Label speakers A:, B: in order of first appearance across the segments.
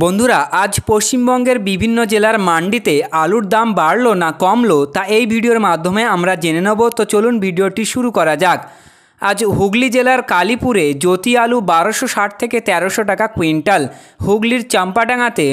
A: বন্ধুরা আজ পশ্চিমবঙ্গের বিভিন্ন জেলার মান্ডিতে আলুর দাম বাড়ল না কমল তা এই ভিডিওর মাধ্যমে আমরা জেনে নেব তো চলুন ভিডিওটি শুরু করা যাক আজ হুগলি জেলার কালীপুরে জ্যোতি আলু বারোশো ষাট থেকে তেরোশো টাকা কুইন্টাল হুগলির চাম্পাডাঙ্গাতে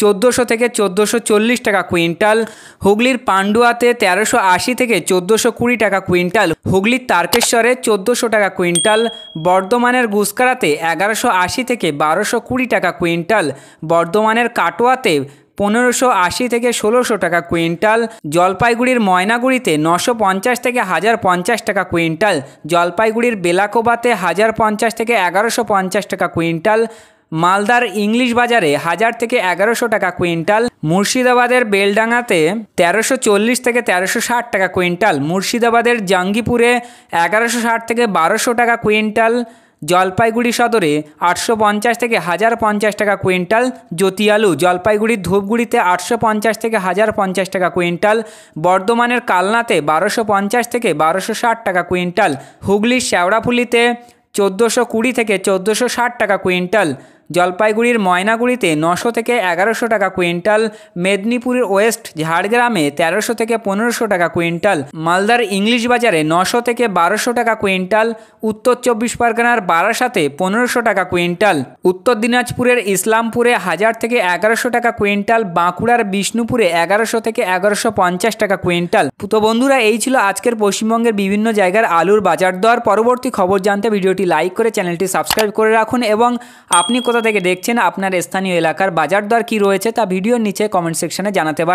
A: চোদ্দোশো থেকে চোদ্দোশো চল্লিশ টাকা কুইন্টাল হুগলির পান্ডুয়াতে তেরোশো আশি থেকে চোদ্দোশো কুড়ি টাকা কুইন্টাল হুগলির তারকেশ্বরে চোদ্দোশো টাকা কুইন্টাল বর্ধমানের গুসকারাতে এগারোশো আশি থেকে বারোশো কুড়ি টাকা কুইন্টাল বর্ধমানের কাটোয়াতে পনেরোশো আশি থেকে ষোলোশো টাকা কুইন্টাল জলপাইগুড়ির ময়নাগুড়িতে নশো পঞ্চাশ থেকে হাজার পঞ্চাশ টাকা কুইন্টাল জলপাইগুড়ির বেলাকোবাতে হাজার পঞ্চাশ থেকে এগারোশো পঞ্চাশ টাকা কুইন্টাল মালদার ইংলিশ বাজারে হাজার থেকে এগারোশো টাকা কুইন্টাল মুর্শিদাবাদের বেলডাঙাতে তেরোশো চল্লিশ থেকে তেরোশো ষাট টাকা কুইন্টাল মুর্শিদাবাদের জাঙ্গিপুরে এগারোশো ষাট থেকে বারোশো টাকা কুইন্টাল জলপাইগুড়ি সদরে আটশো পঞ্চাশ থেকে হাজার পঞ্চাশ টাকা কুইন্টাল জ্যোতি আলু জলপাইগুড়ির ধূপগুড়িতে আটশো পঞ্চাশ থেকে হাজার পঞ্চাশ টাকা কুইন্টাল বর্ধমানের কালনাতে বারোশো পঞ্চাশ থেকে বারোশো ষাট টাকা কুইন্টাল হুগলির শ্যাওড়াফুলিতে চোদ্দোশো কুড়ি থেকে চোদ্দোশো ষাট টাকা কুইন্টাল জলপাইগুড়ির ময়নাগুড়িতে নশো থেকে এগারোশো টাকা কুইন্টাল মেদিনীপুরের ওয়েস্ট ঝাড়গ্রামে তেরোশো থেকে পনেরোশো টাকা কুইন্টাল মালদার ইংলিশ বাজারে নশো থেকে বারোশো টাকা কুইন্টাল উত্তর চব্বিশ পরগনার বারাসাতে পনেরোশো টাকা কুইন্টাল উত্তর দিনাজপুরের ইসলামপুরে হাজার থেকে এগারোশো টাকা কুইন্টাল বাঁকুড়ার বিষ্ণুপুরে এগারোশো থেকে এগারোশো পঞ্চাশ টাকা কুইন্টাল তো বন্ধুরা এই ছিল আজকের পশ্চিমবঙ্গের বিভিন্ন জায়গার আলুর বাজার দর পরবর্তী খবর জানতে ভিডিওটি লাইক করে চ্যানেলটি সাবস্ক্রাইব করে রাখুন এবং আপনি কোথা থেকে দেখছেন আপনার স্থানীয় এলাকার বাজার দর কী রয়েছে তা ভিডিওর নিচে কমেন্ট সেকশনে জানাতে পারেন